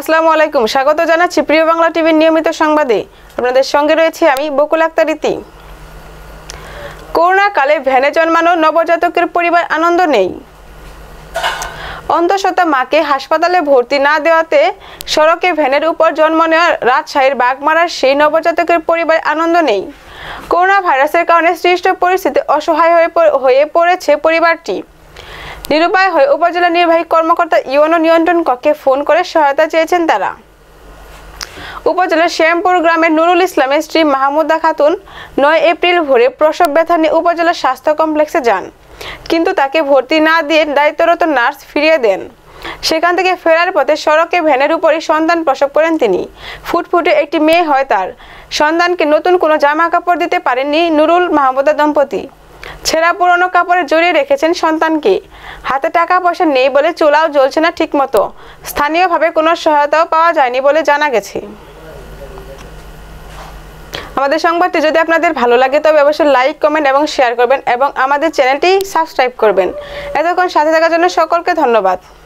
আসসালামু আলাইকুম স্বাগত জানাচ্ছি প্রিয় বাংলা টিভির নিয়মিত সংবাদে আপনাদের সঙ্গে রয়েছে আমি বকুল আক্তার রীতি করোনাকালে ভ্যানে জন্মানো নবজাতকের পরিবার আনন্দ নেই অন্তঃসত্ত্বা মাকে হাসপাতালে ভর্তি না দেওয়াতে সড়কে ভ্যানের উপর জন্ম নেওয়া রাজশাহীর বাঘমারার সেই নবজাতকের পরিবার আনন্দ নেই করোনা ভাইরাসের কারণে সৃষ্ট পরিস্থিতি অসহায় হয়ে পড়েছে পরিবারটি নিরুপায় হয়ে উপজেলা নির্বাহী কর্মকর্তা ইউনো নিয়ন্ত্রণ কক্ষে ফোন করে সহায়তা চেয়েছেন তারা উপজেলার শ্যামপুর গ্রামের নুরুল ইসলামের স্ত্রী মাহমুদা খাতুন নয় এপ্রিল ভোরে প্রসব ব্যথা নিয়ে উপজেলা স্বাস্থ্য কমপ্লেক্সে যান কিন্তু তাকে ভর্তি না দিয়ে দায়িত্বরত নার্স ফিরিয়ে দেন সেখান থেকে ফেরার পথে সড়কে ভ্যানের উপরই সন্তান প্রসব করেন তিনি ফুটফুটে একটি মেয়ে হয় তার সন্তানকে নতুন কোনো জামা কাপড় দিতে পারেননি নুরুল মাহমুদা দম্পতি ছেঁড়া পুরনো কাপড়ে জড়িয়ে রেখেছেন সন্তানকে হাতে টাকা পয়সা নেই বলে চুলাও জ্বলছে না ঠিকমতো স্থানীয়ভাবে কোনো সহায়তাও পাওয়া যায়নি বলে জানা গেছে আমাদের সংবাদটি যদি আপনাদের ভালো লাগে তবে অবশ্যই লাইক কমেন্ট এবং শেয়ার করবেন এবং আমাদের চ্যানেলটি সাবস্ক্রাইব করবেন এতক্ষণ সাথে থাকার জন্য সকলকে ধন্যবাদ